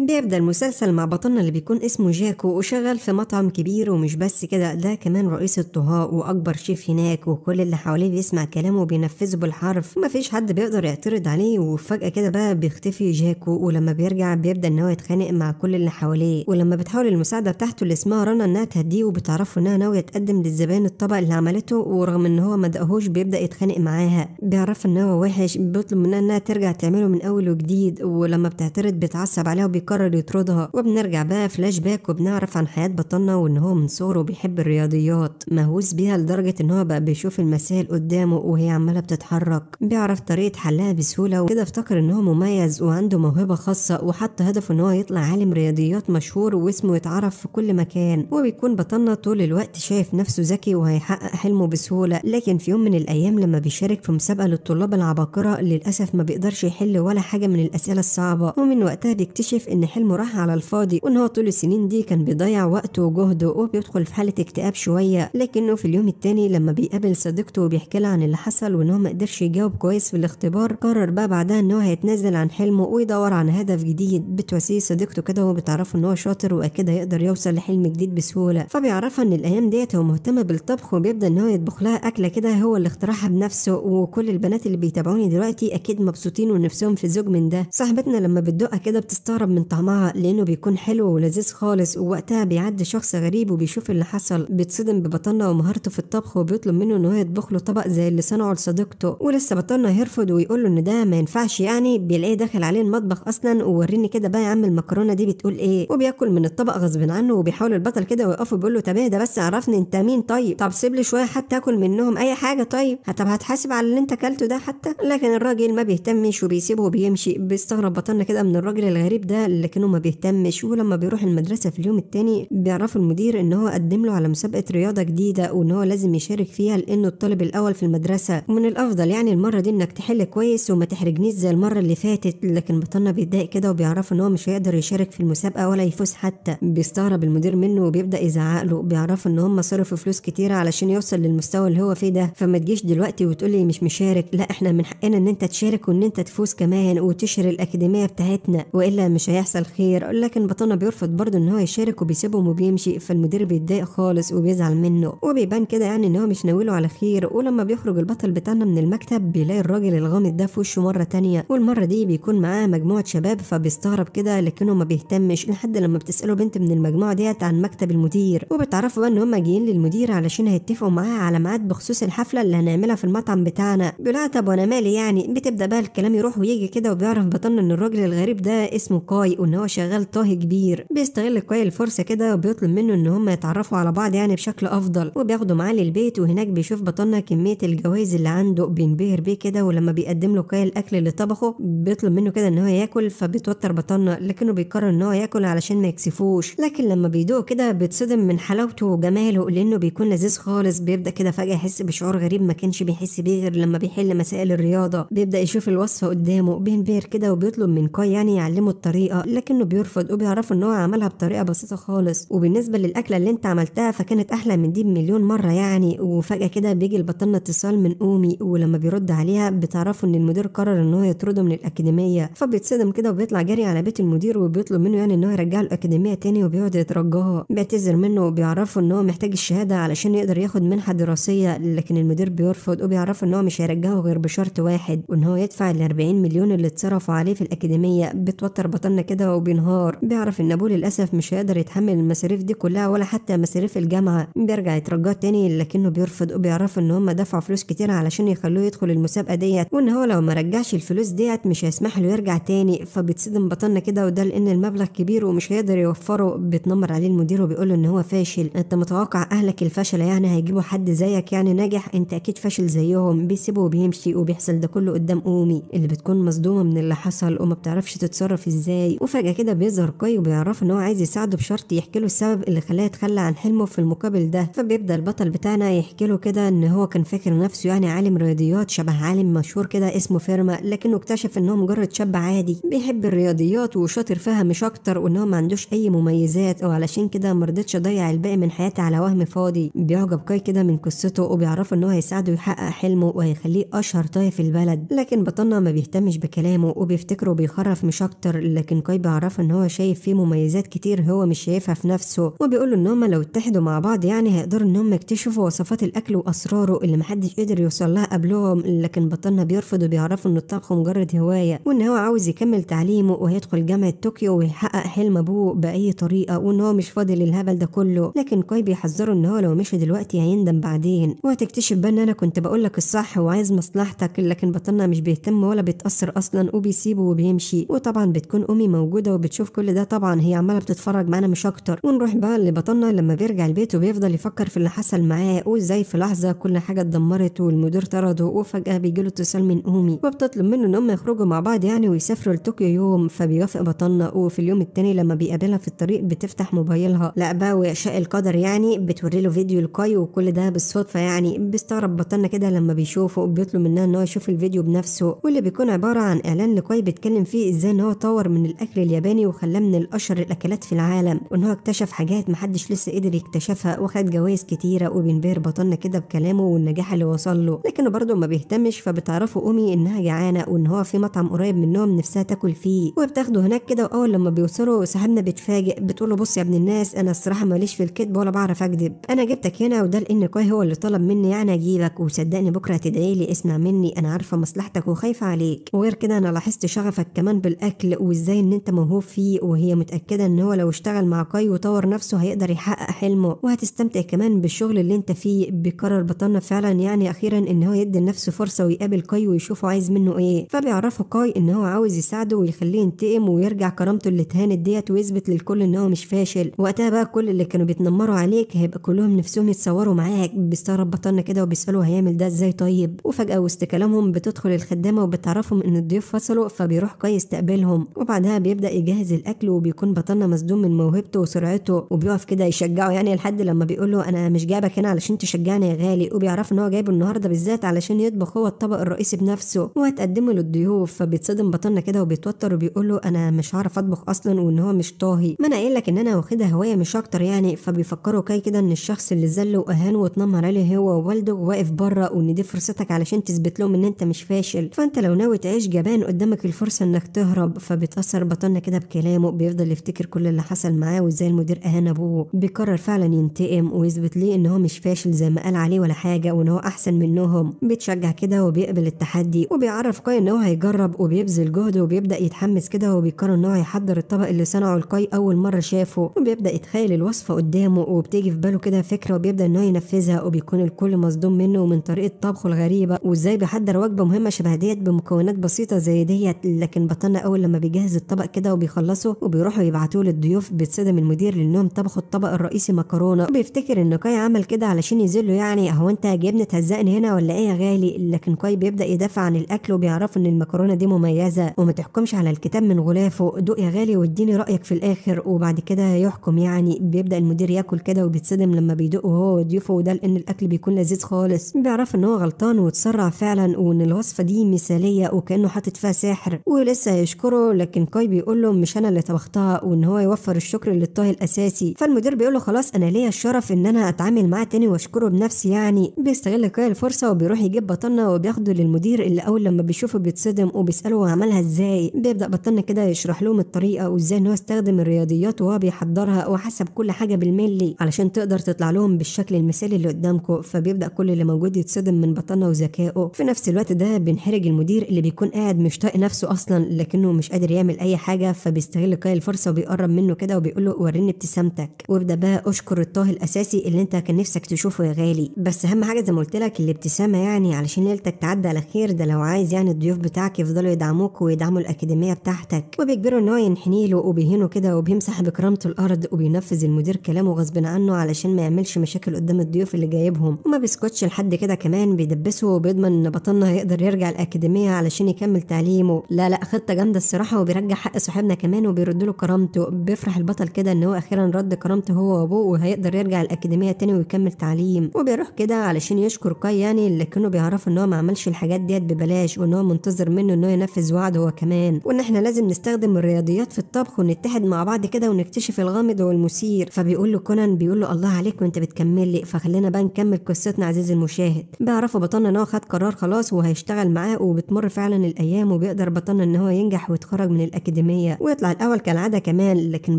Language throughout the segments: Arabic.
بيبدأ المسلسل مع بطلنا اللي بيكون اسمه جاكو وشغال في مطعم كبير ومش بس كده ده كمان رئيس الطهاء وأكبر شيف هناك وكل اللي حواليه بيسمع كلامه وبينفذه بالحرف فيش حد بيقدر يعترض عليه وفجأة كده بقى بيختفي جاكو ولما بيرجع بيبدأ إن هو يتخانق مع كل اللي حواليه ولما بتحاول المساعدة بتاعته اللي اسمها رنا إنها تهديه وبتعرفه إنها ناوية تقدم للزبائن الطبق اللي عملته ورغم إن هو ما دقهوش بيبدأ يتخانق معاها بيعرفها إن هو وحش بيطلب منها إنها ترجع تعمله من أول وجديد ولما بتعترض بيتعصب عليها بيقرر يطردها وبنرجع بقى فلاش باك وبنعرف عن حياة بطلنا وإن هو من صغره بيحب الرياضيات مهووس بيها لدرجة إن هو بقى بيشوف المسائل قدامه وهي عمالة بتتحرك بيعرف طريقة حلها بسهولة وكده افتكر إن هو مميز وعنده موهبة خاصة وحتى هدفه إن هو يطلع عالم رياضيات مشهور واسمه يتعرف في كل مكان وبيكون بطلنا طول الوقت شايف نفسه ذكي وهيحقق حلمه بسهولة لكن في يوم من الأيام لما بيشارك في مسابقة للطلاب العباقرة للأسف ما بيقدرش يحل ولا حاجة من الأسئلة الصعبة ومن وقتها بيكتشف ان حلمه راح على الفاضي وان هو طول السنين دي كان بيضيع وقته وجهده وبيدخل في حاله اكتئاب شويه لكنه في اليوم التاني لما بيقابل صديقته وبيحكي لها عن اللي حصل وان هو ما قدرش يجاوب كويس في الاختبار قرر بقى بعدها ان هو هيتنازل عن حلمه ويدور عن هدف جديد بتواسيه صديقته كده وهو بتعرفه ان هو شاطر واكيد هيقدر يوصل لحلم جديد بسهوله فبيعرفها ان الايام ديت هو مهتم بالطبخ وبيبدا ان هو يطبخ لها اكله كده هو اللي اخترعها بنفسه وكل البنات اللي بيتابعوني دلوقتي اكيد مبسوطين ونفسهم في زوج من ده صاحبتنا لما بتدقها كده بتستغرب من طعمها لانه بيكون حلو ولذيذ خالص ووقتها بيعدي شخص غريب وبيشوف اللي حصل بيتصدم ببطلنا ومهارته في الطبخ وبيطلب منه ان هو يطبخ له طبق زي اللي صنعه لصديقته ولسه بطلنا يرفض ويقول له ان ده ما ينفعش يعني بيلاقيه داخل عليه المطبخ اصلا ووريني كده بقى يا عم المكرونه دي بتقول ايه وبياكل من الطبق غصب عنه وبيحاول البطل كده ويقفه وبيقول له طب ايه ده بس عرفني انت مين طيب طب سيب لي شويه حتى اكل منهم اي حاجه طيب طب هتحاسب على اللي انت اكلته ده حتى لكن الراجل ما بيهتمش وبيسيبه وبيمشي بيستغرب بطلنا كده من الراجل الغريب ده لكنه ما بيهتمش ولما بيروح المدرسة في اليوم التاني بيعرفوا المدير ان هو قدم له على مسابقة رياضة جديدة وان هو لازم يشارك فيها لانه الطالب الاول في المدرسة ومن الافضل يعني المرة دي انك تحل كويس وما تحرجنيش زي المرة اللي فاتت لكن بطلنا بيتضايق كده وبيعرفوا ان هو مش هيقدر يشارك في المسابقة ولا يفوز حتى بيستغرب المدير منه وبيبدأ يزعق له بيعرفوا ان هم صرفوا فلوس كتيرة علشان يوصل للمستوى اللي هو فيه ده فما تجيش دلوقتي وتقول لي مش مشارك لا احنا من حقنا ان انت تشارك وان انت تفوز كمان وتشهر الاكاديمية بتاعتنا والا مش هيحصل يحصل خير لكن بطنه بيرفض برضه ان هو يشارك وبيسيبهم وبيمشي فالمدير بيتضايق خالص وبيزعل منه وبيبان كده يعني ان هو مش ناويله على خير ولما بيخرج البطل بتاعنا من المكتب بيلاقي الراجل الغامض ده في وشه مره تانية والمره دي بيكون معاه مجموعه شباب فبيستغرب كده لكنه ما بيهتمش لحد لما بتساله بنت من المجموعه ديت عن مكتب المدير وبتعرفوا بقى ان هم جايين للمدير علشان هيتفقوا معاه على ميعاد بخصوص الحفله اللي هنعملها في المطعم بتاعنا بيقولها طب وانا مالي يعني بتبدا بقى الكلام يروح ويجي كده وبيعرف بطلنا ان الراجل الغريب ده اسمه كاي وان هو شغال طاهي كبير بيستغل كويس الفرصه كده وبيطلب منه ان هم يتعرفوا على بعض يعني بشكل افضل وبياخده معاه للبيت وهناك بيشوف بطلنا كميه الجوائز اللي عنده بينبهر بيه كده ولما بيقدم له كويس الاكل اللي طبخه بيطلب منه كده ان هو ياكل فبيتوتر بطلنا لكنه بيقرر ان هو ياكل علشان ما يكسفوش لكن لما بيدوق كده بيتصدم من حلاوته وجماله لانه بيكون لذيذ خالص بيبدا كده فجاه يحس بشعور غريب ما كانش بيحس بيه غير لما بيحل مسائل الرياضه بيبدا يشوف الوصفه قدامه بينبهر كده وبيطلب من كوي يعني يعلمه الطريقه لكنه بيرفض وبيعرف ان هو عملها بطريقه بسيطه خالص وبالنسبه للاكله اللي انت عملتها فكانت احلى من دي بمليون مره يعني وفجاه كده بيجي البطلنا اتصال من امي ولما بيرد عليها بتعرفوا ان المدير قرر ان هو يطرده من الاكاديميه فبيتصدم كده وبيطلع جري على بيت المدير وبيطلب منه يعني ان هو يرجعه الاكاديميه تاني وبيقعد يترجاها بيعتذر منه وبيعرفه ان هو محتاج الشهاده علشان يقدر ياخد منحه دراسيه لكن المدير بيرفض وبيعرفه ان هو مش هيرجعه غير بشرط واحد وان هو يدفع ال 40 مليون اللي اتصرفوا عليه في الاكاديميه بتوتر بطلنا كده وبينهار بيعرف ان ابوه للاسف مش هيقدر يتحمل المصاريف دي كلها ولا حتى مصاريف الجامعه بيرجع يترجاه تاني لكنه بيرفض وبيعرفوا ان هم دفعوا فلوس كتير علشان يخلوه يدخل المسابقه ديت وان هو لو ما رجعش الفلوس ديت مش هيسمح له يرجع تاني فبيتصدم بطننا كده وده لان المبلغ كبير ومش هيقدر يوفره بيتنمر عليه المدير وبيقول له ان هو فاشل انت متوقع اهلك الفشل يعني هيجيبوا حد زيك يعني ناجح انت اكيد فاشل زيهم بيسيبه وبيمشي وبيحصل ده كله قدام امي اللي بتكون مصدومه من اللي حصل وما بتعرفش تتصرف ازاي وفجأة كده بيظهر كاي وبيعرفه إن هو عايز يساعده بشرط يحكي له السبب اللي خلاه يتخلى عن حلمه في المقابل ده فبيبدأ البطل بتاعنا يحكي له كده إن هو كان فاكر نفسه يعني عالم رياضيات شبه عالم مشهور كده اسمه فيرما لكنه اكتشف إن هو مجرد شاب عادي بيحب الرياضيات وشاطر فيها مش أكتر وإن هو ما عندوش أي مميزات وعلشان كده مرضتش أضيع الباقي من حياتي على وهم فاضي بيعجب كاي كده من قصته وبيعرفه إن هو هيساعده يحقق حلمه وهيخليه أشهر طاي في البلد لكن بطلنا ما بيهتمش بكلامه وبيفتكره بيخرف مش أكتر لكن كاي بيعرفه ان هو شايف فيه مميزات كتير هو مش شايفها في نفسه وبيقول له ان هم لو اتحدوا مع بعض يعني هيقدروا ان هم يكتشفوا وصفات الاكل واسراره اللي محدش قدر يوصل لها قبلهم لكن بطلنا بيرفض وبيعرفوا ان الطبخ مجرد هوايه وان هو عاوز يكمل تعليمه وهيدخل جامعه طوكيو ويحقق حلم ابوه باي طريقه وان هو مش فاضي للهبل ده كله لكن كاي بيحذره ان هو لو مشي دلوقتي هيندم بعدين وهتكتشف بقى ان انا كنت بقول لك الصح وعايز مصلحتك لكن بطلنا مش بيهتم ولا بيتاثر اصلا وبيسيبه وبيمشي وطبعا بتكون امي موجوده وبتشوف كل ده طبعا هي عماله بتتفرج معانا مش اكتر ونروح بقى لبطلنا لما بيرجع البيت وبيفضل يفكر في اللي حصل معاه وازاي في لحظه كل حاجه اتدمرت والمدير طرده وفجاه بيجيله اتصال من اومي وبتطلب منه ان هم يخرجوا مع بعض يعني ويسافروا لطوكيو يوم فبيوافق بطلنا وفي اليوم التاني لما بيقابلها في الطريق بتفتح موبايلها لا بقى ويشاء القدر يعني بتوري له فيديو لكاي وكل ده بالصدفه يعني بيستغرب بطلنا كده لما بيشوفه وبيطلب منها ان هو يشوف الفيديو بنفسه واللي بيكون عباره عن اعلان لكاي بيتكلم فيه ازاي ان هو طور من الاكل الاكل الياباني وخلاه من الاشهر الاكلات في العالم وان هو اكتشف حاجات محدش لسه قدر يكتشفها وخد جوائز كتيره وبينبهر بطلنا كده بكلامه والنجاح اللي وصل له لكنه برضه ما بيهتمش فبتعرفه امي انها جعانه وان هو في مطعم قريب منهم نفسها تاكل فيه وبتاخده هناك كده واول لما بيوصلوا صاحبنا بيتفاجئ بتقول له بص يا ابن الناس انا الصراحه ماليش في الكذب ولا بعرف اكذب انا جبتك هنا وده لأن كوي هو اللي طلب مني يعني اجيبك وصدقني بكره هتدعي لي اسمع مني انا عارفه مصلحتك وخايفه عليك وغير كده انا لاحظت شغفك كمان بالاكل وازاي ان انت موهوب فيه وهي متاكده ان هو لو اشتغل مع كاي وطور نفسه هيقدر يحقق حلمه وهتستمتع كمان بالشغل اللي انت فيه بيقرر بطلنا فعلا يعني اخيرا ان هو يدي لنفسه فرصه ويقابل كاي ويشوفه عايز منه ايه فبيعرفه كاي ان هو عاوز يساعده ويخليه ينتقم ويرجع كرامته اللي اتهانت ديت ويثبت للكل ان هو مش فاشل وقتها بقى كل اللي كانوا بيتنمروا عليك هيبقى كلهم نفسهم يتصوروا معاك بيستغرب بطلنا كده وبيسالوا هيعمل ده ازاي طيب وفجاه وسط كلامهم بتدخل الخدامه وبتعرفهم ان الضيوف فصلوا فبيروح كاي يستقبلهم وبعدها بيبدا يجهز الاكل وبيكون بطلنا مصدوم من موهبته وسرعته وبيقف كده يشجعه يعني لحد لما بيقول له انا مش جايبك هنا علشان تشجعني يا غالي وبيعرف ان هو جايبه النهارده بالذات علشان يطبخ هو الطبق الرئيسي بنفسه وهتقدمه للضيوف فبيتصدم بطلنا كده وبيتوتر وبيقول له انا مش هعرف اطبخ اصلا وان هو مش طاهي ما انا قايل لك ان انا واخدها هوايه مش اكتر يعني فبيفكروا كاي كده ان الشخص اللي ذله واهانه واتنمر عليه هو ووالده واقف بره وان دي فرصتك علشان تثبت لهم ان انت مش فاشل فانت لو ناوي تعيش جبان قدامك الفرصه انك تهرب فبيتاثر خاطرنا كده بكلامه بيفضل يفتكر كل اللي حصل معاه وازاي المدير اهان ابوه بيقرر فعلا ينتقم ويثبت ليه ان هو مش فاشل زي ما قال عليه ولا حاجه وان هو احسن منهم بيتشجع كده وبيقبل التحدي وبيعرف كاي ان هو هيجرب وبيبذل جهده وبيبدا يتحمس كده وبيقرر ان هو يحضر الطبق اللي صنعه الكاي اول مره شافه وبيبدا يتخيل الوصفه قدامه وبتيجي في باله كده فكره وبيبدا ان هو ينفذها وبيكون الكل مصدوم منه ومن طريقه طبخه الغريبه وازاي بيحضر وجبه مهمه شبه ديت بمكونات بسيطه زي ديت لكن بطلنا اول لما بيجهز الطبق طبق كده وبيخلصوا وبيروحوا يبعتوه للضيوف بيتصدم المدير لانهم طبخوا الطبق الرئيسي مكرونه وبيفتكر ان كاي عمل كده علشان يذله يعني هو انت جايبني تهزقني هنا ولا ايه يا غالي لكن كاي بيبدا يدافع عن الاكل وبيعرفوا ان المكرونه دي مميزه وما تحكمش على الكتاب من غلافه دوق يا غالي واديني رايك في الاخر وبعد كده يحكم يعني بيبدا المدير ياكل كده وبيتصدم لما بيدوق هو وضيوفه وده لان الاكل بيكون لذيذ خالص بيعرف ان هو غلطان وتسرع فعلا وان الوصفه دي مثاليه وكانه حاطط فيها سحر ولسه هيشكره لكن كاي بيقول له مش انا اللي طبختها وان هو يوفر الشكر للطاهي الاساسي فالمدير بيقول له خلاص انا ليا الشرف ان انا اتعامل معاه تاني واشكره بنفسي يعني بيستغل كاي الفرصه وبيروح يجيب بطنه وبياخده للمدير اللي اول لما بيشوفه بيتصدم وبيساله هو عملها ازاي بيبدا بطنه كده يشرح لهم الطريقه وازاي ان هو استخدم الرياضيات وهو بيحضرها وحسب كل حاجه بالملي علشان تقدر تطلع لهم بالشكل المثالي اللي قدامكم فبيبدا كل اللي موجود يتصدم من بطنه وذكائه في نفس الوقت ده بينحرج المدير اللي بيكون قاعد مش طايق نفسه اصلا لكنه مش قادر يعمل اي حاجه فبيستغل كاي الفرصه وبيقرب منه كده وبيقول له وريني ابتسامتك وابدا بقى اشكر الطاه الاساسي اللي انت كان نفسك تشوفه يا غالي بس اهم حاجه زي ما قلت لك الابتسامه يعني علشان ليلتك تعدي على خير ده لو عايز يعني الضيوف بتاعك يفضلوا يدعموك ويدعموا الاكاديميه بتاعتك وبيجبروا ان هو ينحني له وبيهينه كده وبيمسح بكرامته الارض وبينفذ المدير كلامه غصب عنه علشان ما يعملش مشاكل قدام الضيوف اللي جايبهم وما بيسكتش لحد كده كمان بيدبسه وبيضمن ان بطلنا هيقدر يرجع الاكاديميه علشان يكمل تعليمه لا لا خطه جامده الصراحه وبيرجع حق صاحبنا كمان وبيرد له كرامته بيفرح البطل كده ان هو اخيرا رد كرامته هو وابوه وهيقدر يرجع الاكاديميه تاني ويكمل تعليم وبيروح كده علشان يشكر كاي يعني اللي كانوا بيعرفوا ان هو ما عملش الحاجات ديت ببلاش وان هو منتظر منه ان هو ينفذ وعده هو كمان وان احنا لازم نستخدم الرياضيات في الطبخ ونتحد مع بعض كده ونكتشف الغامض والمثير فبيقول له كونان بيقول له الله عليك وانت بتكمل لي فخلينا بقى نكمل قصتنا عزيزي المشاهد بيعرفوا بطلنا ان هو خد قرار خلاص وهيشتغل معاه وبتمر فعلا الايام وبيقدر بطلنا ان هو ينجح ويتخرج من الاكاديميه الأكاديمية ويطلع الأول كالعادة كمان لكن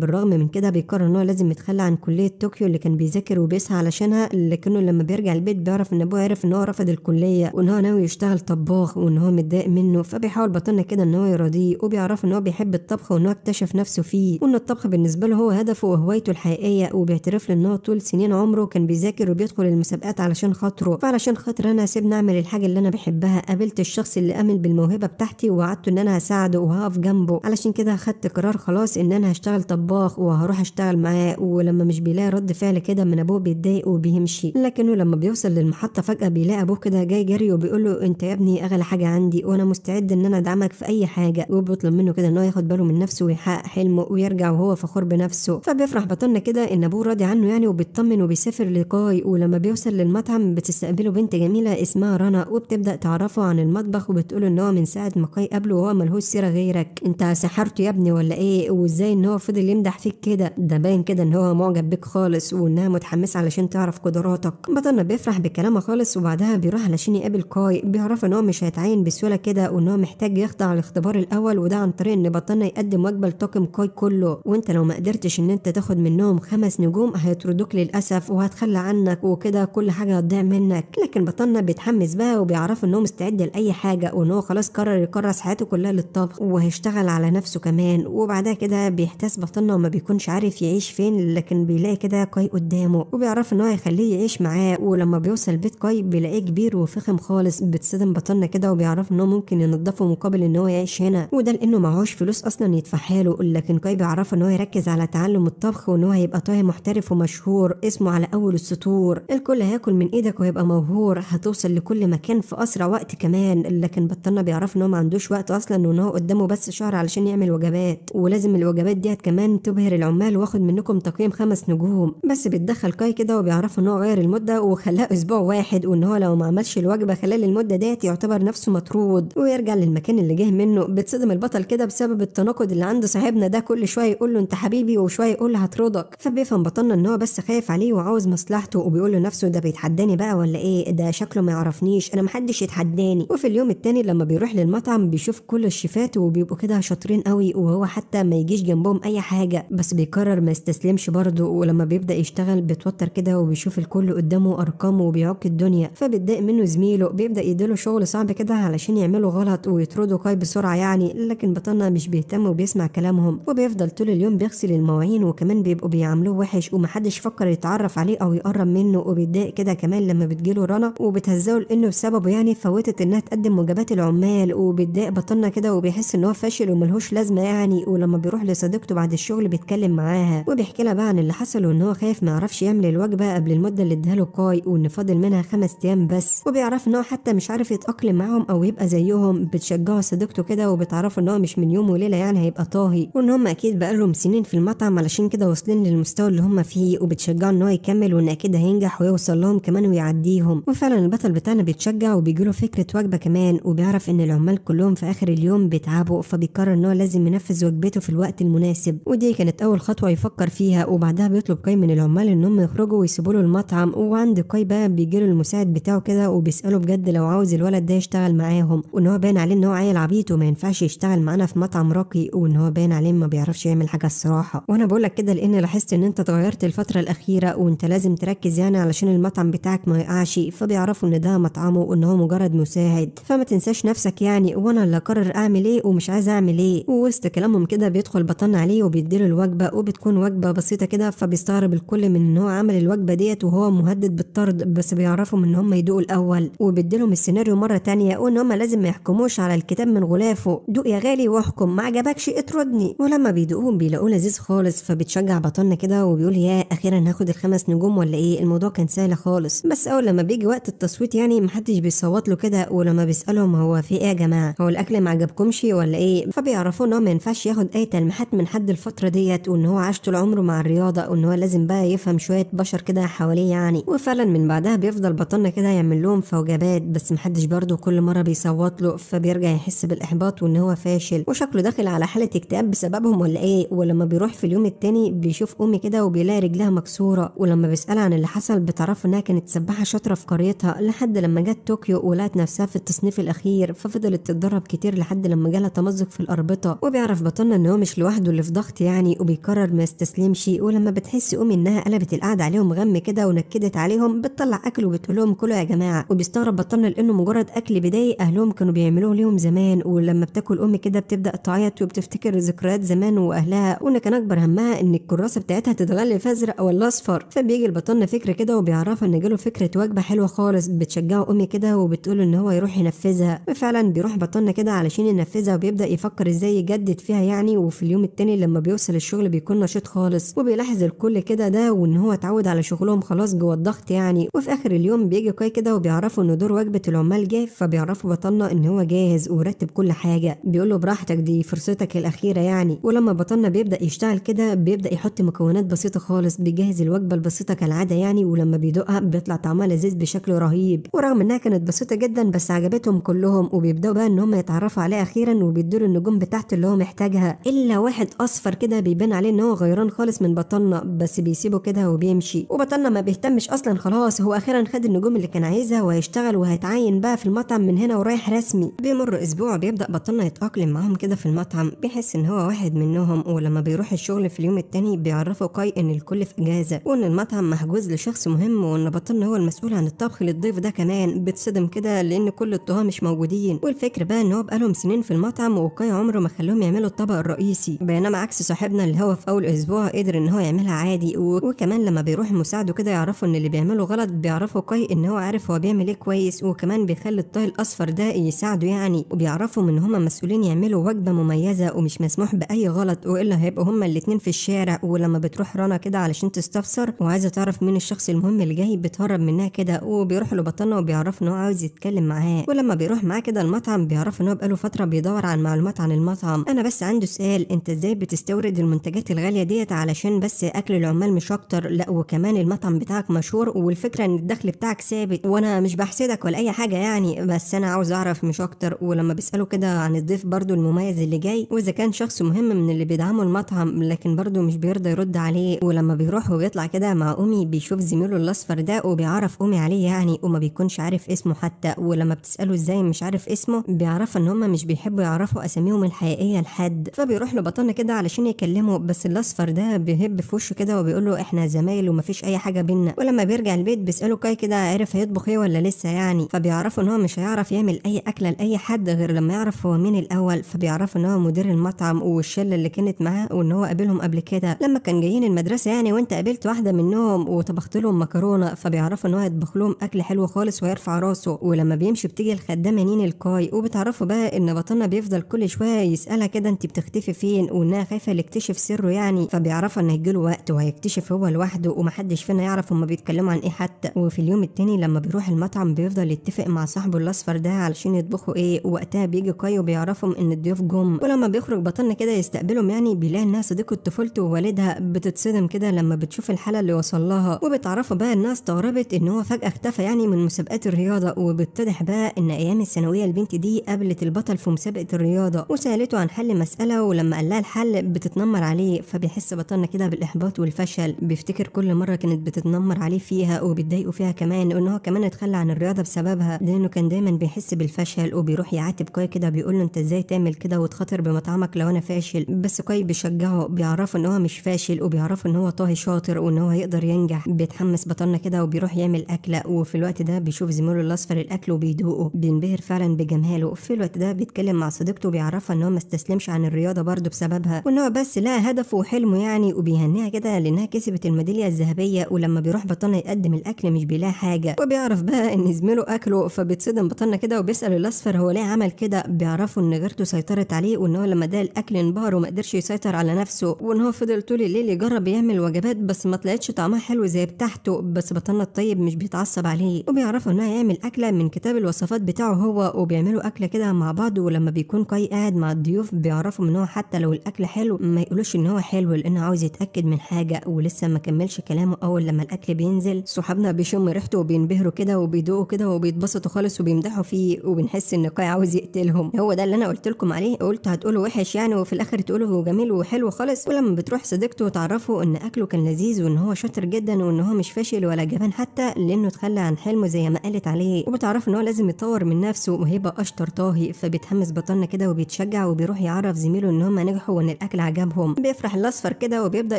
بالرغم من كده بيقرر إن هو لازم يتخلى عن كلية طوكيو اللي كان بيذاكر وبيسعى علشانها لكنه لما بيرجع البيت بيعرف إن أبوه عرف إن هو رفض الكلية وإن هو ناوي يشتغل طباخ وإن هو متضايق منه فبيحاول بطلنا كده إن هو يراضيه وبيعرف إن هو بيحب الطبخ وإن هو اكتشف نفسه فيه وإن الطبخ بالنسبة له هو هدفه وهوايته الحقيقية وبيعترف له إن هو طول سنين عمره كان بيذاكر وبيدخل المسابقات علشان خاطره فعلشان خاطر أنا سيبني أعمل الحاجة اللي أنا بحبها قابلت الشخص اللي آمن بالموهبة بتاعتي ووعدته إن أنا هساعده وهقف جنبه علشان وبعدين كده خدت قرار خلاص ان انا هشتغل طباخ وهروح اشتغل معاه ولما مش بيلاقي رد فعل كده من ابوه بيتضايق وبيمشي لكنه لما بيوصل للمحطه فجاه بيلاقي ابوه كده جاي جري وبيقول له انت يا ابني اغلى حاجه عندي وانا مستعد ان انا ادعمك في اي حاجه وبيطلب منه كده ان هو ياخد باله من نفسه ويحقق حلمه ويرجع وهو فخور بنفسه فبيفرح بطلنا كده ان ابوه راضي عنه يعني وبيطمن وبيسافر لقاي ولما بيوصل للمطعم بتستقبله بنت جميله اسمها رنا وبتبدا تعرفه عن المطبخ وبتقول ان هو من ساعه ما قاي قبله وهو ملهوش سيره غيرك انت صح حارته يا ابني ولا ايه وازاي ان هو فضل يمدح فيك كده ده باين كده ان هو معجب بيك خالص وانها متحمسه علشان تعرف قدراتك بطلنا بيفرح بكلامها خالص وبعدها بيروح علشان يقابل كاي بيعرف ان هو مش هيتعين بسهوله كده وان هو محتاج يخضع الاختبار الاول وده عن طريق ان بطلنا يقدم وجبه لطاقم كاي كله وانت لو ما قدرتش ان انت تاخد منهم خمس نجوم هيطردوك للاسف وهتخلى عنك وكده كل حاجه هتضيع منك لكن بطلنا بيتحمس بقى وبيعرف ان هو مستعد لاي حاجه وان هو خلاص قرر يكرس حياته كلها للطبخ وهيشتغل على نفسه نفسه كمان وبعدها كده بيحتاس بطنه وما بيكونش عارف يعيش فين لكن بيلاقي كده كاي قدامه وبيعرف ان هو يخليه يعيش معاه ولما بيوصل بيت كاي بيلاقيه كبير وفخم خالص بتصدم بطنه كده وبيعرف ان هو ممكن ينضفه مقابل ان هو يعيش هنا وده لانه معهوش فلوس اصلا يدفعها له لكن كاي بيعرف ان هو يركز على تعلم الطبخ وان هو هيبقى طاهي محترف ومشهور اسمه على اول السطور الكل هياكل من ايدك وهيبقى موهور هتوصل لكل مكان في اسرع وقت كمان لكن بطلنا بيعرف ان هو ما عندوش وقت اصلا وان هو قدامه بس شهر علشان نعمل وجبات ولازم الوجبات ديت كمان تبهر العمال واخد منكم تقييم خمس نجوم بس بتدخل كاي كده وبيعرفوا ان هو غير المده وخلاه اسبوع واحد وان هو لو ما عملش الوجبه خلال المده ديت يعتبر نفسه مطرود ويرجع للمكان اللي جه منه بتصدم البطل كده بسبب التناقض اللي عند صاحبنا ده كل شويه يقول له انت حبيبي وشويه يقول له هطردك فبيفهم بطلنا ان هو بس خايف عليه وعاوز مصلحته وبيقول لنفسه ده بيتحداني بقى ولا ايه ده شكله ما يعرفنيش انا محدش يتحداني وفي اليوم التاني لما بيروح للمطعم بيشوف كل الشيفات وبيبقوا كده شاطرين صغيرين قوي وهو حتى ما يجيش جنبهم اي حاجه بس بيقرر ما يستسلمش برضه ولما بيبدا يشتغل بيتوتر كده وبيشوف الكل قدامه ارقامه وبيعك الدنيا فبيتضايق منه زميله بيبدا يديله شغل صعب كده علشان يعمله غلط ويطرده كاي بسرعه يعني لكن بطلنا مش بيهتم وبيسمع كلامهم وبيفضل طول اليوم بيغسل المواعين وكمان بيبقوا بيعاملوه وحش ومحدش فكر يتعرف عليه او يقرب منه وبيتضايق كده كمان لما بتجيله رنا وبتهزقه لانه بسببه يعني فوتت انها تقدم وجبات العمال وبيتضايق بطلنا كده وبيحس ان هو فاشل وملهوش ملوش لازمه يعني ولما بيروح لصديقته بعد الشغل بيتكلم معاها وبيحكي لها بقى عن اللي حصل وان هو خايف ما يعرفش يعمل الوجبه قبل المده اللي اداها له كاي وان فاضل منها خمس ايام بس وبيعرف ان هو حتى مش عارف يتاقلم معاهم او يبقى زيهم بتشجعه صديقته كده وبتعرفه ان هو مش من يوم وليله يعني هيبقى طاهي وان هم اكيد بقالهم سنين في المطعم علشان كده واصلين للمستوى اللي هم فيه وبتشجعه ان هو يكمل وان اكيد هينجح ويوصل لهم كمان ويعديهم وفعلا البطل بتاعنا بيتشجع وبيجيله فكره وجبه كمان وبيعرف ان العمال كلهم في اخر اليوم بيتعبوا فبيقرر ان هو لازم ينفذ وجبته في الوقت المناسب ودي كانت اول خطوه يفكر فيها وبعدها بيطلب كاي من العمال ان هم يخرجوا ويسيبوا له المطعم وعند كاي بقى بيجي له المساعد بتاعه كده وبيساله بجد لو عاوز الولد ده يشتغل معاهم وان هو باين عليه ان هو عيل عبيط وما ينفعش يشتغل معانا في مطعم راقي وان هو باين عليه ما بيعرفش يعمل حاجه الصراحه وانا بقول لك كده لان لاحظت ان انت اتغيرت الفتره الاخيره وانت لازم تركز يعني علشان المطعم بتاعك ما يقعش فبيعرفوا ان ده مطعمه وان هو مجرد مساعد فما تنساش نفسك يعني وانا اللي اقرر اعمل ايه ومش عايز اعمل ايه ووسط كلامهم كده بيدخل بطن عليه وبيديله الوجبه وبتكون وجبه بسيطه كده فبيستغرب الكل من ان هو عمل الوجبه ديت وهو مهدد بالطرد بس بيعرفهم ان هم يدوقوا الاول وبيديلهم السيناريو مره تانية وان هم لازم ما يحكموش على الكتاب من غلافه دوق يا غالي واحكم ما عجبكش اطردني ولما بيدوقوهم بيلاقوه لذيذ خالص فبيتشجع بطن كده وبيقول يا اخيرا هاخد الخمس نجوم ولا ايه الموضوع كان سهل خالص بس اول لما بيجي وقت التصويت يعني محدش بيصوت له كده ولما بيسالهم هو في ايه يا جماعه هو الاكل ما عجبكمش ولا ايه فبيعرف يعرفوا ان هو ما ينفعش ياخد اي تلميحات من حد الفتره ديت وان هو عاش طول عمره مع الرياضه وان هو لازم بقى يفهم شويه بشر كده حواليه يعني وفعلا من بعدها بيفضل بطلنا كده يعمل لهم فوجبات بس محدش برضه كل مره بيصوت له فبيرجع يحس بالاحباط وان هو فاشل وشكله داخل على حاله اكتئاب بسببهم ولا ايه ولما بيروح في اليوم التاني بيشوف امي كده وبيلاقي رجلها مكسوره ولما بيسال عن اللي حصل بتعرف انها كانت سباحه شاطره في قريتها لحد لما جت طوكيو ولقت نفسها في التصنيف الاخير ففضلت تتدرب كتير لحد لما جالها تمزق في الاربطه وبيعرف بطلنا ان هو مش لوحده اللي في ضغط يعني وبيقرر ما يستسلمش ولما بتحس امي انها قلبت القعده عليهم غم كده ونكدت عليهم بتطلع اكل وبتقول لهم كلوا يا جماعه وبيستغرب بطلنا لانه مجرد اكل بدايق اهلهم كانوا بيعملوه ليهم زمان ولما بتاكل ام كده بتبدا تعيط وبتفتكر ذكريات زمان واهلها وان كان اكبر همها ان الكراسه بتاعتها تتغلي ازرق ولا اصفر فبيجي لبطلنا فكره كده وبيعرفها ان جاله فكره وجبه حلوه خالص بتشجعه امي كده وبتقول ان هو يروح ينفذها وفعلا بيروح بطلنا كده علشان ينفذها وبيبدا يفكر ازاي يجدد فيها يعني وفي اليوم التاني لما بيوصل الشغل بيكون نشيط خالص وبيلاحظ الكل كده ده وان هو اتعود على شغلهم خلاص جوه الضغط يعني وفي اخر اليوم بيجي كاي كده وبيعرفوا ان دور وجبه العمال جه فبيعرفوا بطلنا ان هو جاهز ورتب كل حاجه بيقول له براحتك دي فرصتك الاخيره يعني ولما بطلنا بيبدا يشتغل كده بيبدا يحط مكونات بسيطه خالص بيجهز الوجبه البسيطه كالعاده يعني ولما بيدقها بيطلع طعمها لذيذ بشكل رهيب ورغم انها كانت بسيطه جدا بس عجبتهم كلهم وبيبداوا بقى ان هم يتعرفوا عليه اخيرا وبيدوا النجوم بتاع تحت اللي هو محتاجها الا واحد اصفر كده بيبان عليه ان هو غيران خالص من بطلنا بس بيسيبه كده وبيمشي وبطلنا ما بيهتمش اصلا خلاص هو اخيرا خد النجوم اللي كان عايزها وهيشتغل وهيتعين بقى في المطعم من هنا ورايح رسمي بيمر اسبوع بيبدا بطلنا يتاقلم معاهم كده في المطعم بيحس ان هو واحد منهم ولما بيروح الشغل في اليوم التاني بيعرفه كاي ان الكل في اجازه وان المطعم محجوز لشخص مهم وان بطلنا هو المسؤول عن الطبخ للضيف ده كمان بتصدم كده لان كل الطهاه مش موجودين والفكر بقى ان هو بقالهم سنين في المطعم وكاي عمره ما خلوهم يعملوا الطبق الرئيسي بينما عكس صاحبنا اللي هو في اول اسبوع قدر ان هو يعملها عادي وكمان لما بيروح مساعده كده يعرفوا ان اللي بيعمله غلط بيعرفوا كويس ان هو عارف هو بيعمل ايه كويس وكمان بيخلي الطاي الاصفر ده يساعده يعني وبيعرفوا ان هما مسؤولين يعملوا وجبه مميزه ومش مسموح باي غلط والا هيبقوا هما الاتنين في الشارع ولما بتروح رنا كده علشان تستفسر وعايزه تعرف مين الشخص المهم اللي جاي بتهرب منها كده وبيروح له بطلنا وبيعرف ان هو عاوز يتكلم معاه ولما بيروح معاه كده المطعم بيعرف ان هو بقاله فتره بيدور عن معلومات عن المطعم المطعم انا بس عنده سؤال انت ازاي بتستورد المنتجات الغاليه ديت علشان بس اكل العمال مش اكتر لا وكمان المطعم بتاعك مشهور والفكره ان الدخل بتاعك ثابت وانا مش بحسدك ولا اي حاجه يعني بس انا عاوز اعرف مش اكتر ولما بيسالوا كده عن الضيف برضو المميز اللي جاي واذا كان شخص مهم من اللي بيدعموا المطعم لكن برضو مش بيرضى يرد عليه ولما بيروح وبيطلع كده مع امي بيشوف زميله الاصفر ده وبيعرف امي عليه يعني وما بيكونش عارف اسمه حتى ولما بتساله ازاي مش عارف اسمه بيعرف ان هم مش بيحبوا يعرفوا اساميهم الحقيقيه الحقيقيه لحد فبيروح له بطلنا كده علشان يكلمه بس الاصفر ده بيهب في وشه كده وبيقول له احنا زمايل ومفيش اي حاجه بينا ولما بيرجع البيت بيساله كاي كده عرف هيطبخ ايه ولا لسه يعني فبيعرفوا ان هو مش هيعرف يعمل اي اكله لاي حد غير لما يعرف هو مين الاول فبيعرفوا ان هو مدير المطعم والشله اللي كانت معاه وان هو قابلهم قبل كده لما كان جايين المدرسه يعني وانت قابلت واحده منهم وطبخت لهم مكرونه فبيعرفوا ان هو هيطبخ لهم اكل حلو خالص ويرفع راسه ولما بيمشي بتيجي الخدامه نين الكاي وبتعرفوا بقى ان بطلنا بيفضل كل شويه بيسألها كده انت بتختفي فين وانها خايفة اللي يكتشف سره يعني فبيعرفها ان هيجيله وقت وهيكتشف هو لوحده ومحدش فينا يعرف هما بيتكلموا عن ايه حتى وفي اليوم التاني لما بيروح المطعم بيفضل يتفق مع صاحبه الاصفر ده علشان يطبخوا ايه ووقتها بيجي كايو بيعرفهم ان الضيوف جم ولما بيخرج بطلنا كده يستقبلهم يعني بيلاقي انها صديقه طفولته ووالدها بتتصدم كده لما بتشوف الحاله اللي وصل لها وبتعرفوا بقى انها استغربت ان هو فجاه اختفى يعني من مسابقات الرياضه وبتتضح بقى ان ايام الثانويه البنت دي قابلت البطل في مسابقه الرياضه وسالته سألته عن حل مسألة ولما قال لها الحل بتتنمر عليه فبيحس بطلنا كده بالإحباط والفشل بيفتكر كل مرة كانت بتتنمر عليه فيها وبتضايقه فيها كمان وإن هو كمان اتخلى عن الرياضة بسببها لأنه كان دايما بيحس بالفشل وبيروح يعاتب كوي كده بيقول له أنت إزاي تعمل كده وتخاطر بمطعمك لو أنا فاشل بس كوي بيشجعه بيعرفه إن هو مش فاشل وبيعرفه إن هو طاهي شاطر وإن هو يقدر ينجح بيتحمس بطلنا كده وبيروح يعمل أكلة وفي الوقت ده بيشوف زميله الأصفر الأكل وبيدوقه بينبهر فعلا بجماله في الوقت ده بيتكلم مع صديقته وبيعرفها إن هو استسلمش عن الرياضه برضه بسببها وان هو بس لها هدفه وحلمه يعني وبيهنيها كده لانها كسبت الميداليه الذهبيه ولما بيروح بطلنا يقدم الاكل مش بيلاقي حاجه وبيعرف بقى ان زميله اكله فبيتصدم بطلنا كده وبيسال الاصفر هو ليه عمل كده بيعرفوا ان غيرته سيطرت عليه وان هو لما ده الاكل انبهر وما قدرش يسيطر على نفسه وان هو فضل طول الليل يجرب يعمل وجبات بس ما طلعتش طعمها حلو زي بتاعته بس بطلنا الطيب مش بيتعصب عليه وبيعرفوا انه هيعمل اكله من كتاب الوصفات بتاعه هو وبيعملوا اكله كده مع بعض ولما بيكون قاي قاعد مع الضيوف الضيوف بيعرفوا من هو حتى لو الاكل حلو ما يقولوش ان هو حلو لانه عاوز يتاكد من حاجه ولسه ما كملش كلامه اول لما الاكل بينزل صحابنا بيشم ريحته وبينبهروا كده وبيدوقوا كده وبيتبسطوا خالص وبيمدحوا فيه وبنحس ان قاي عاوز يقتلهم هو ده اللي انا قلت لكم عليه قلت هتقولوا وحش يعني وفي الاخر تقولوا جميل وحلو خالص ولما بتروح صديقته وتعرفه ان اكله كان لذيذ وان هو شاطر جدا وان هو مش فاشل ولا جبان حتى لانه اتخلى عن حلمه زي ما قالت عليه وبتعرف ان هو لازم يطور من نفسه وهيبقى اشطر طاهي فبيتحمس بطلنا كده وبيتشجع وبيروح يعرف زميله ان هم نجحوا وان الاكل عجبهم بيفرح الاصفر كده وبيبدا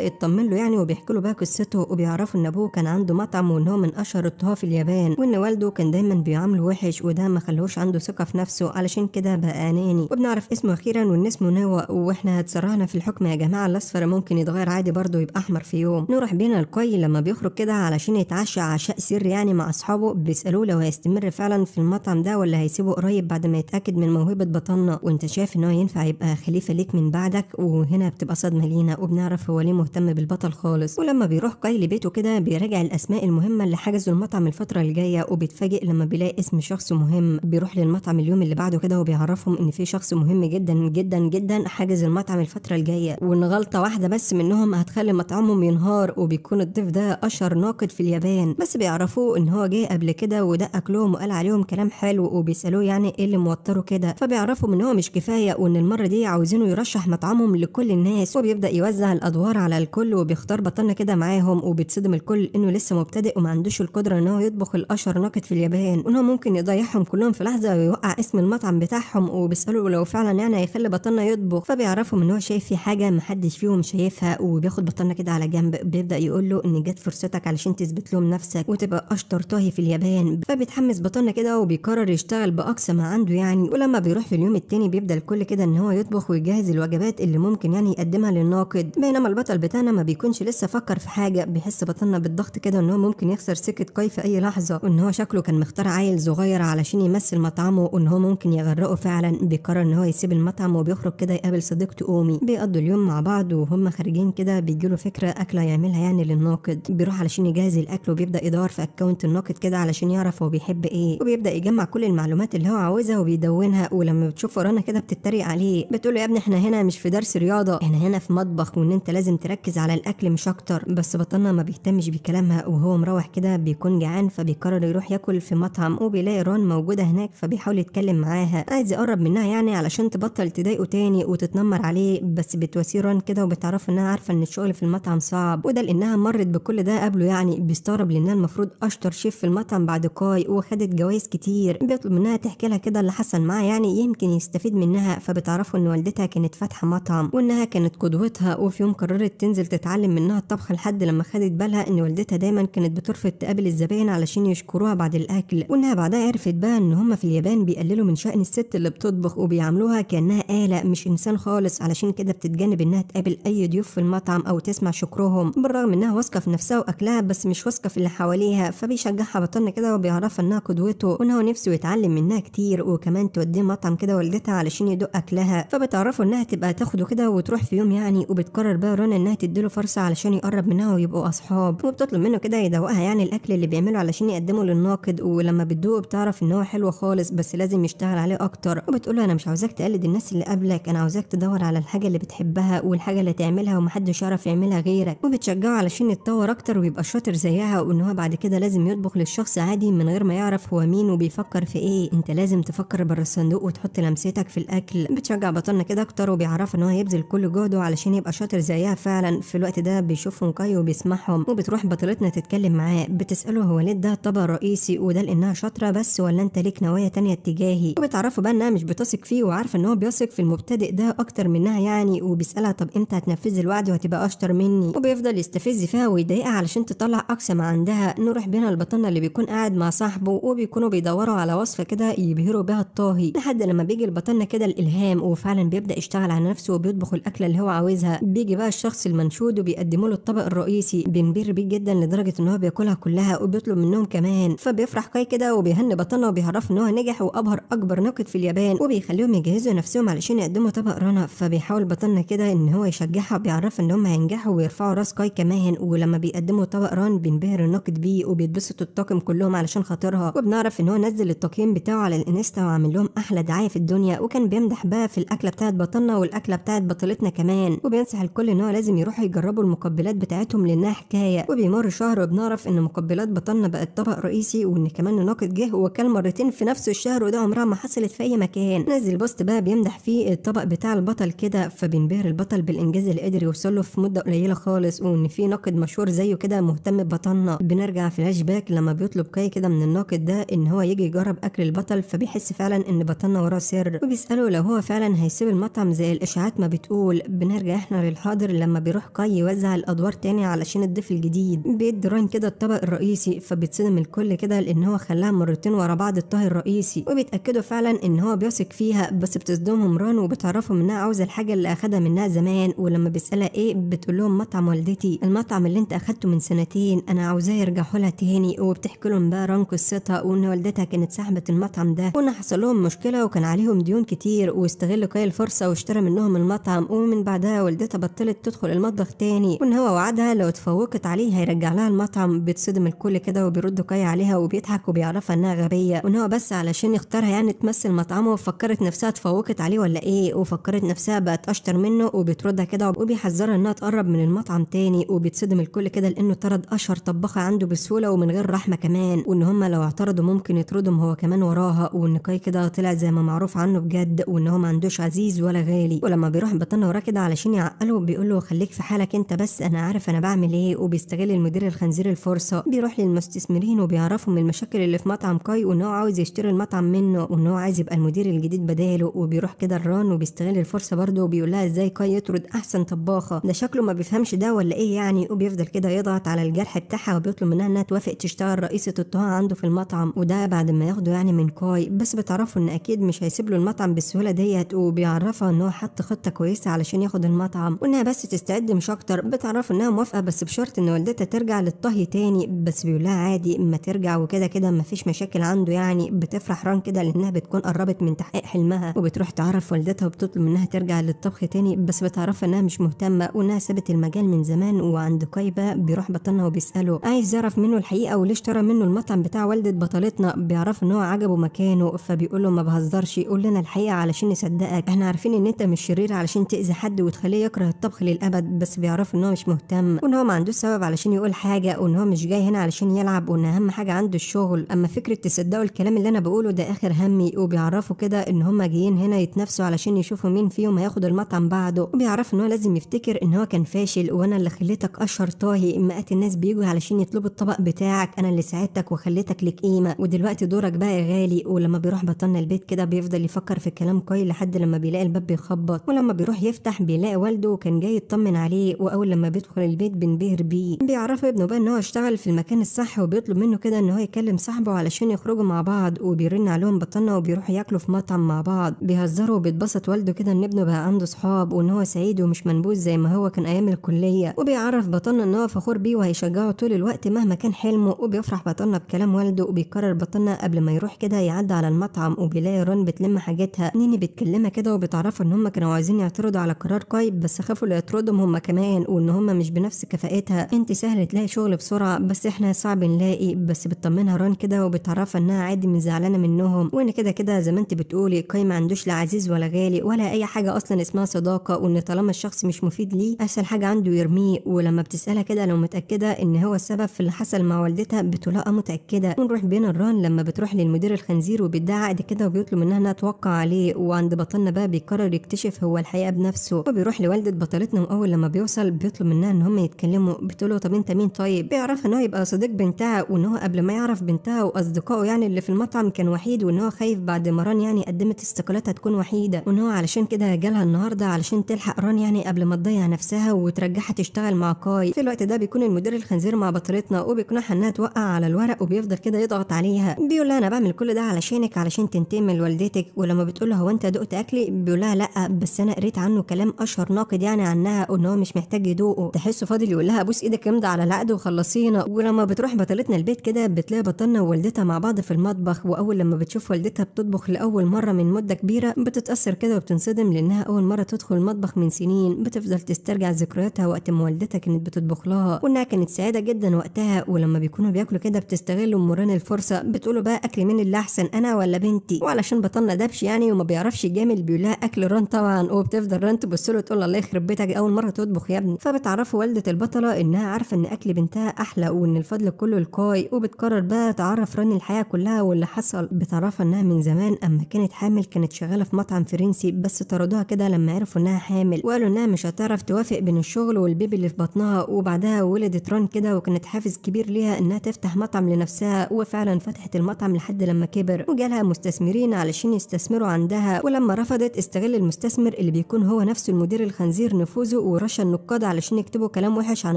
يطمن له يعني وبيحكي له بقى قصته وبيعرفوا ان ابوه كان عنده مطعم وان هو من اشهر الطهاه في اليابان وان والده كان دايما بيعامله وحش وده ما خلوش عنده ثقه في نفسه علشان كده بقى اناني وبنعرف اسمه اخيرا وان اسمه نوا واحنا اتسرعنا في الحكم يا جماعه الاصفر ممكن يتغير عادي برضه يبقى احمر في يوم نروح بينا الكوي لما بيخرج كده علشان يتعشى عشاء سر يعني مع اصحابه بيسالوه لو هيستمر فعلا في المطعم ده ولا هيسيبه قريب بعد ما يتاكد من موهبه بطنه وانت شايف ان هو ينفع يبقى خليفة ليك من بعدك وهنا بتبقى صدمة لينا وبنعرف هو ليه مهتم بالبطل خالص ولما بيروح قاي لبيته كده بيراجع الأسماء المهمة اللي حجزوا المطعم الفترة الجاية وبيتفاجئ لما بيلاقي اسم شخص مهم بيروح للمطعم اليوم اللي بعده كده وبيعرفهم إن في شخص مهم جدا جدا جدا حاجز المطعم الفترة الجاية وإن غلطة واحدة بس منهم هتخلي مطعمهم ينهار وبيكون الضيف ده أشهر ناقد في اليابان بس بيعرفوه إن هو جه قبل كده ودق أكلهم وقال عليهم كلام حلو وبيسألوه يعني إيه اللي موتره كده فبيعرفوا إن هو مش كفاية ان المره دي عاوزينه يرشح مطعمهم لكل الناس وبيبدا يوزع الادوار على الكل وبيختار بطلنا كده معاهم وبيتصدم الكل انه لسه مبتدئ وما عندوش القدره ان هو يطبخ الاشهر ناقد في اليابان وان هو ممكن يضيعهم كلهم في لحظه ويوقع اسم المطعم بتاعهم وبيسالوا لو فعلا يعني هيخلي بطلنا يطبخ فبيعرفهم ان هو شايف في حاجه محدش فيهم شايفها وبياخد بطلنا كده على جنب بيبدا يقول له ان جت فرصتك علشان تثبت لهم نفسك وتبقى اشطر طاهي في اليابان فبيتحمس بطلنا كده وبيقرر يشتغل باقصى ما عنده يعني ولما بيروح في اليوم التاني بيبدا الكل كده كده ان هو يطبخ ويجهز الوجبات اللي ممكن يعني يقدمها للناقد بينما البطل بتاعنا ما بيكونش لسه فكر في حاجه بيحس بطلنا بالضغط كده ان هو ممكن يخسر سكه كاي في اي لحظه وان هو شكله كان مختار عيل صغير علشان يمثل مطعمه وان هو ممكن يغرقه فعلا بيقرر ان هو يسيب المطعم وبيخرج كده يقابل صديقته اومي بيقضوا اليوم مع بعض وهم خارجين كده بيجيله فكره اكله يعملها يعني للناقد بيروح علشان يجهز الاكل وبيبدا يدور في اكونت الناقد كده علشان يعرف هو بيحب ايه وبيبدا يجمع كل المعلومات اللي هو عاوزها وبيدونها ولما بتشوف ورانا كده بتتريق عليه بتقول له يا ابني احنا هنا مش في درس رياضه احنا هنا في مطبخ وان انت لازم تركز على الاكل مش اكتر بس بطلنا ما بيهتمش بكلامها وهو مروح كده بيكون جعان فبيقرر يروح ياكل في مطعم وبيلاقي ران موجوده هناك فبيحاول يتكلم معاها عايز يقرب منها يعني علشان تبطل تضايقه تاني وتتنمر عليه بس بتواسيه ران كده وبتعرفه انها عارفه ان الشغل في المطعم صعب وده لانها مرت بكل ده قبله يعني بيستغرب لانها المفروض اشطر شيف في المطعم بعد كاي وخدت جوائز كتير بيطلب منها تحكي لها كده اللي حصل معاه يعني يمكن يستفيد منها فب بتعرفوا ان والدتها كانت فاتحه مطعم وانها كانت قدوتها وفي يوم قررت تنزل تتعلم منها الطبخ لحد لما خدت بالها ان والدتها دايما كانت بترفض تقابل الزباين علشان يشكروها بعد الاكل وانها بعدها عرفت بقى ان هما في اليابان بيقللوا من شأن الست اللي بتطبخ وبيعاملوها كانها آلة مش انسان خالص علشان كده بتتجنب انها تقابل اي ضيوف في المطعم او تسمع شكرهم بالرغم انها واثقه في نفسها واكلها بس مش واثقه في اللي حواليها فبيشجعها بطن كده وبيعرفها انها قدوته وان هو نفسه يتعلم منها كتير وكمان توديه مطعم كده والدتها علشان يدوق اكلها فبتعرفه انها تبقى تاخده كده وتروح في يوم يعني وبتقرر بقى رنا انها تديله فرصه علشان يقرب منها ويبقوا اصحاب وبتطلب منه كده يدوقها يعني الاكل اللي بيعمله علشان يقدمه للناقد ولما بتدوقه بتعرف ان هو حلو خالص بس لازم يشتغل عليه اكتر وبتقول له انا مش عاوزاك تقلد الناس اللي قبلك انا عاوزاك تدور على الحاجه اللي بتحبها والحاجه اللي تعملها ومحدش يعرف يعملها غيرك وبتشجعه علشان يتطور اكتر ويبقى شاطر زيها وان هو بعد كده لازم يطبخ للشخص عادي من غير ما يعرف هو مين وبيفكر في ايه انت لازم تفكر بره الصندوق وتحط لمستك في الاكل بتشجع بطلنا كده اكتر وبيعرف ان هو يبذل كل جهده علشان يبقى شاطر زيها فعلا في الوقت ده بيشوفهم كاي وبيسمعهم وبتروح بطلتنا تتكلم معاه بتساله هو ليه ده الطبق الرئيسي وده لانها شاطره بس ولا انت ليك نوايا تانية اتجاهي وبتعرفه بقى انها مش بتثق فيه وعارفه ان هو بيثق في المبتدئ ده اكتر منها يعني وبيسالها طب امتى هتنفذي الوعد وهتبقى اشطر مني وبيفضل يستفز فيها ويضايقها علشان تطلع اقصى ما عندها نروح بينا البطلنا اللي بيكون قاعد مع صاحبه وبيكونوا بيدوروا على وصفه كده يبهروا بها الطاهي لحد لما بيجي البطلنا كده الالهام تمام وفعلا بيبدا يشتغل على نفسه وبيطبخ الاكله اللي هو عاوزها بيجي بقى الشخص المنشود وبيقدموا له الطبق الرئيسي بنبر بيه جدا لدرجه ان هو بياكلها كلها وبيطلب منهم كمان فبيفرح كاي كده وبيهني بطنه وبيعرف ان هو نجح وابهر اكبر ناقد في اليابان وبيخليهم يجهزوا نفسهم علشان يقدموا طبق رنا فبيحاول بطنة كده ان هو يشجعها وبيعرفها ان هم هينجحوا ويرفعوا راس كاي كمان ولما بيقدموا طبق ران بينبهر الناقد بيه وبيتبسطوا الطاقم كلهم علشان خاطرها وبنعرف ان هو نزل التقييم بتاعه على الانستا وعامل لهم احلى دعايه في الدنيا وكان بيمدح بقى في الاكله بتاعت بطلنا والاكله بتاعت بطلتنا كمان وبينصح الكل ان هو لازم يروحوا يجربوا المقبلات بتاعتهم لانها حكايه وبيمر شهر وبنعرف ان مقبلات بطلنا بقت طبق رئيسي وان كمان ناقد جه وكل مرتين في نفس الشهر وده عمرها ما حصلت في اي مكان نزل بوست بقى بيمدح فيه الطبق بتاع البطل كده فبينبهر البطل بالانجاز اللي قدر يوصل له في مده قليله خالص وان في ناقد مشهور زيه كده مهتم ببطلنا بنرجع فلاش باك لما بيطلب كاي كده من الناقد ده ان هو يجي يجرب اكل البطل فبيحس فعلا ان بطلنا وراه سر وبيساله لو هو هو فعلا هيسيب المطعم زي الاشاعات ما بتقول بنرجع احنا للحاضر لما بيروح كاي يوزع الادوار تاني علشان الضيف الجديد بيدي راين كده الطبق الرئيسي فبيتصدم الكل كده لان هو خلاها مرتين ورا بعض الطهي الرئيسي وبيتاكدوا فعلا ان هو بيثق فيها بس بتصدمهم ران وبتعرفهم انها عاوزه الحاجه اللي اخدها منها زمان ولما بيسالها ايه بتقول لهم مطعم والدتي المطعم اللي انت اخدته من سنتين انا عاوزاه يرجعوا لها تاني وبتحكي لهم بقى ران قصتها وان والدتها كانت صاحبه المطعم ده وان حصل لهم مشكله وكان عليهم ديون كتير واستغل كاي الفرصة واشترى منهم المطعم ومن بعدها والدتها بطلت تدخل المطبخ تاني وإن هو وعدها لو اتفوقت عليه هيرجع لها المطعم بيتصدم الكل كده وبيرد كاي عليها وبيضحك وبيعرفها إنها غبية وإن هو بس علشان يختارها يعني تمثل مطعمه وفكرت نفسها اتفوقت عليه ولا إيه وفكرت نفسها بقت أشطر منه وبتردها كده وبيحذرها إنها تقرب من المطعم تاني وبيتصدم الكل كده لأنه طرد أشهر طباخة عنده بسهولة ومن غير رحمة كمان وإن هما لو اعترضوا ممكن يطردهم هو كمان وراها وإن كاي كده طلع زي ما معروف عنه بجد وإن ما عندوش عزيز ولا غالي ولما بيروح بطنه كده علشان يعقله بيقول له خليك في حالك انت بس انا عارف انا بعمل ايه وبيستغل المدير الخنزير الفرصه بيروح للمستثمرين وبيعرفهم المشاكل اللي في مطعم كاي وان هو عاوز يشتري المطعم منه وان هو عايز يبقى المدير الجديد بداله وبيروح كده الران وبيستغل الفرصه برده وبيقول لها ازاي كاي يطرد احسن طباخه ده شكله ما بيفهمش ده ولا ايه يعني وبيفضل كده يضغط على الجرح بتاعها وبيطلب منها انها توافق تشتغل رئيسه الطهاه عنده في المطعم وده بعد ما ياخده يعني من كاي بس بتعرفه ان اكيد مش هيسيب له المطعم بالسهوله دي ديت وبيعرفها ان هو حط خطه كويسه علشان ياخد المطعم وانها بس تستعد مش اكتر بتعرفه انها موافقه بس بشرط ان والدتها ترجع للطهي تاني بس بيقول لها عادي اما ترجع وكده كده مفيش مشاكل عنده يعني بتفرح ران كده لانها بتكون قربت من تحقيق حلمها وبتروح تعرف والدتها وبتطلب منها ترجع للطبخ تاني بس بتعرفها انها مش مهتمه وانها سابت المجال من زمان وعند قايبه بيروح بطلنا وبيساله عايز يعرف منه الحقيقه وليه اشترى منه المطعم بتاع والده بطلتنا بيعرف ان هو عجبه مكانه فبيقول له ما بهزرش قول لنا الحقيقه علشان مصدقك احنا عارفين ان انت مش شرير علشان تاذي حد وتخليه يكره الطبخ للابد بس بيعرف ان هو مش مهتم وان هو ما عندوش سبب علشان يقول حاجه وان هو مش جاي هنا علشان يلعب وان اهم حاجه عنده الشغل اما فكره تصدقوا الكلام اللي انا بقوله ده اخر همي وبيعرفوا كده ان هم جايين هنا يتنافسوا علشان يشوفوا مين فيهم هياخد المطعم بعده وبيعرف ان هو لازم يفتكر ان هو كان فاشل وانا اللي خليتك اشهر طاهي مئات الناس بيجوا علشان يطلبوا الطبق بتاعك انا اللي ساعدتك وخليتك لك قيمه ودلوقتي دورك بقى غالي ولما بيروح بطلنا البيت كده بيفضل يفكر في كلام كايل لحد لما بيلاقي الباب بيخبط ولما بيروح يفتح بيلاقي والده كان جاي يطمن عليه واول لما بيدخل البيت بينبهر بيه بيعرفوا ابنه بقى ان هو اشتغل في المكان الصح وبيطلب منه كده ان هو يكلم صاحبه علشان يخرجوا مع بعض وبيرن عليهم بطنه وبيروحوا ياكلوا في مطعم مع بعض بيهزروا وبيتبسط والده كده ان ابنه بقى عنده صحاب وان هو سعيد ومش منبوذ زي ما هو كان ايام الكليه وبيعرف بطنه ان هو فخور بيه وهيشجعه طول الوقت مهما كان حلمه وبيفرح بطنه بكلام والده وبيكرر بطنه قبل ما يروح كده يعدي على المطعم وبيلاقي ران بتلم حاجتها نيني بت متكلمه كده وبتعرفوا ان هم كانوا عايزين يعترضوا على قرار قايب بس خافوا يطردهم هم كمان وان هم مش بنفس كفاءتها انت سهل تلاقي شغل بسرعه بس احنا صعب نلاقي بس بتطمنها ران كده وبتعرفها انها عادي من زعلانه منهم وان كده كده زي ما انت بتقولي كاي ما عندوش لا عزيز ولا غالي ولا اي حاجه اصلا اسمها صداقه وان طالما الشخص مش مفيد ليه اسهل حاجه عنده يرميه ولما بتسالها كده لو متاكده ان هو السبب في اللي حصل مع والدتها بتقول متاكده ونروح بين الران لما بتروح للمدير الخنزير وبيدعي عقد كده وبيطلب منها انها توقع عليه عند بطلنا بقى بيقرر يكتشف هو الحقيقه بنفسه وبيروح لوالده بطلتنا واول لما بيوصل بيطلب منها ان هم يتكلموا بتقول له طب انت مين طيب بيعرف ان هو يبقى صديق بنتها وان هو قبل ما يعرف بنتها واصدقائه يعني اللي في المطعم كان وحيد وان هو خايف بعد ما ران يعني قدمت استقالتها تكون وحيده وان هو علشان كده جالها النهارده علشان تلحق ران يعني قبل ما تضيع نفسها وترجعها تشتغل مع كاي في الوقت ده بيكون المدير الخنزير مع بطلتنا وبيقنعها انها توقع على الورق وبيفضل كده يضغط عليها بيقول لها انا بعمل كل ده علشانك علشان تنتقم من والدتك ولما بتقول له هو انت دقت اكلي بيقول لها لا بس انا قريت عنه كلام اشهر ناقد يعني عنها ان هو مش محتاج يدوقه تحسه فاضل يقول لها بوس ايدك امضى على العقد وخلصينا ولما بتروح بطلتنا البيت كده بتلاقي بطلنا ووالدتها مع بعض في المطبخ واول لما بتشوف والدتها بتطبخ لاول مره من مده كبيره بتتاثر كده وبتنصدم لانها اول مره تدخل المطبخ من سنين بتفضل تسترجع ذكرياتها وقت ما والدتها كانت بتطبخ لها وانها كانت سعيده جدا وقتها ولما بيكونوا بياكلوا كده بتستغل ام الفرصه بتقولوا بقى اكل مين اللي احسن انا ولا بنتي وعلشان بطلنا دبش يعني وما بيعرفش وحش جامد بيقول لها اكل ران طبعا وبتفضل ران تبص له تقول الله يخرب بيتك اول مره تطبخ يا ابني فبتعرفه والده البطله انها عارفه ان اكل بنتها احلى وان الفضل كله لكاي وبتقرر بقى تعرف ران الحياه كلها واللي حصل بتعرفها انها من زمان اما كانت حامل كانت شغاله في مطعم فرنسي بس طردوها كده لما عرفوا انها حامل وقالوا انها مش هتعرف توافق بين الشغل والبيبي اللي في بطنها وبعدها ولدت ران كده وكانت حافز كبير ليها انها تفتح مطعم لنفسها وفعلا فتحت المطعم لحد لما كبر وجالها مستثمرين علشان يستثمروا عندها ولما رفضت استغل المستثمر اللي بيكون هو نفسه المدير الخنزير نفوذه ورشا النقاد علشان يكتبوا كلام وحش عن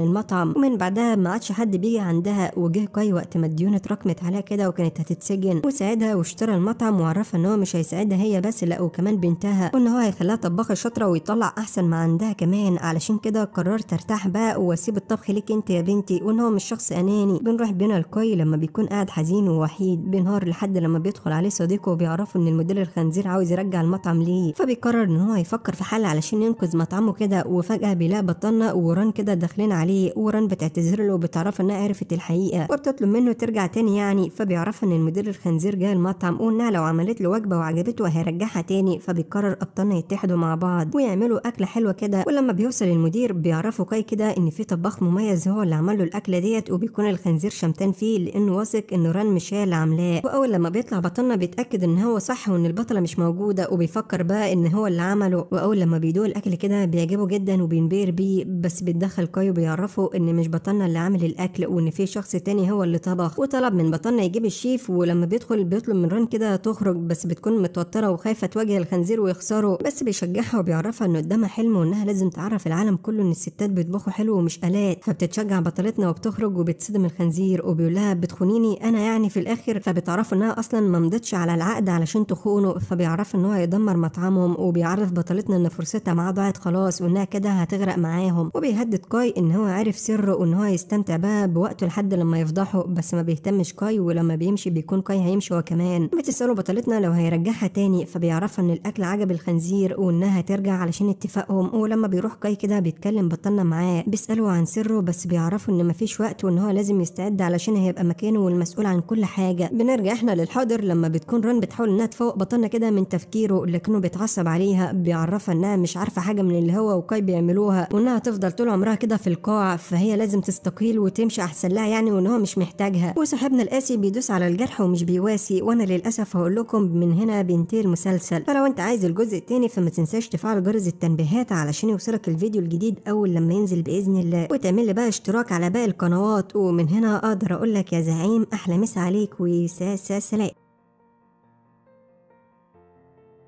المطعم ومن بعدها ما عادش حد بيجي عندها وجه كاي وقت ما الديون اتراكمت عليها كده وكانت هتتسجن وساعدها واشترى المطعم وعرفها ان هو مش هيساعدها هي بس لا وكمان بنتها وان هو هيخليها طباخه شاطره ويطلع احسن ما عندها كمان علشان كده قررت ارتاح بقى واسيب الطبخ ليك انت يا بنتي وان هو مش شخص اناني بنروح بينا الكاي لما بيكون قاعد حزين ووحيد بينهار لحد لما بيدخل عليه صديقه وبيعرفه ان المدير الخنزير عاوز يرجع المطعم ليه فبيقرر ان هو يفكر في حل علشان ينقذ مطعمه كده وفجاه بيلاقي بطلنا وران كده داخلين عليه وران بتعتذر له وبتعرف انها عرفت الحقيقه وبتطلب منه ترجع تاني يعني فبيعرفها ان المدير الخنزير جاي المطعم وانها لو عملت له وجبه وعجبته هيرجعها تاني فبيقرر ابطالنا يتحدوا مع بعض ويعملوا اكله حلوه كده ولما بيوصل المدير بيعرفوا كاي كده ان في طباخ مميز هو اللي عمل له الاكله ديت وبيكون الخنزير شمتان فيه لانه واثق ان ران مش هي اللي عاملاه واول لما بيطلع بطلنا بيتاكد ان هو صح وان البطله مش موجوده وبيفكر بقى ان هو اللي عمله واول لما بيدوق الاكل كده بيعجبه جدا وبينبهر بيه بس بيتدخل كايو بيعرفه ان مش بطلنا اللي عامل الاكل وان في شخص تاني هو اللي طبخ وطلب من بطلنا يجيب الشيف ولما بيدخل بيطلب من ران كده تخرج بس بتكون متوتره وخايفه تواجه الخنزير ويخسره بس بيشجعها وبيعرفها ان قدامها حلم وانها لازم تعرف العالم كله ان الستات بيطبخوا حلو ومش الات فبتتشجع بطلتنا وبتخرج وبتصدم الخنزير وبيقول لها بتخونيني انا يعني في الاخر فبتعرفوا انها اصلا ما على العقد علشان تخونه فبيعرف ان هو يدمر مطعمهم وبيعرف بطلتنا ان فرصتها معاه ضاعت خلاص وانها كده هتغرق معاهم وبيهدد كاي ان هو عارف سره وان هو يستمتع بقى بوقته لحد لما يفضحه بس ما بيهتمش كاي ولما بيمشي بيكون كاي هيمشي هو كمان بتساله بطلتنا لو هيرجعها تاني فبيعرفها ان الاكل عجب الخنزير وانها ترجع علشان اتفاقهم ولما بيروح كاي كده بيتكلم بطلنا معاه بيساله عن سره بس بيعرفه ان مفيش وقت وان هو لازم يستعد علشان هيبقى مكانه والمسؤول عن كل حاجه بنرجع احنا للحاضر لما بتكون ران بتحاول انها تفوق بطلنا كده من تفكيره له لكنه بيتعصب عليها بيعرفها انها مش عارفه حاجه من اللي هو وكاي بيعملوها وانها تفضل طول عمرها كده في القاع فهي لازم تستقيل وتمشي احسن لها يعني وان هو مش محتاجها وصاحبنا القاسي بيدوس على الجرح ومش بيواسي وانا للاسف هقول لكم من هنا بينتهي المسلسل فلو انت عايز الجزء الثاني فما تنساش تفعل جرس التنبيهات علشان يوصلك الفيديو الجديد اول لما ينزل باذن الله وتعمل لي بقى اشتراك على باقي القنوات ومن هنا اقدر اقول لك يا زعيم احلى مسا عليك وسلام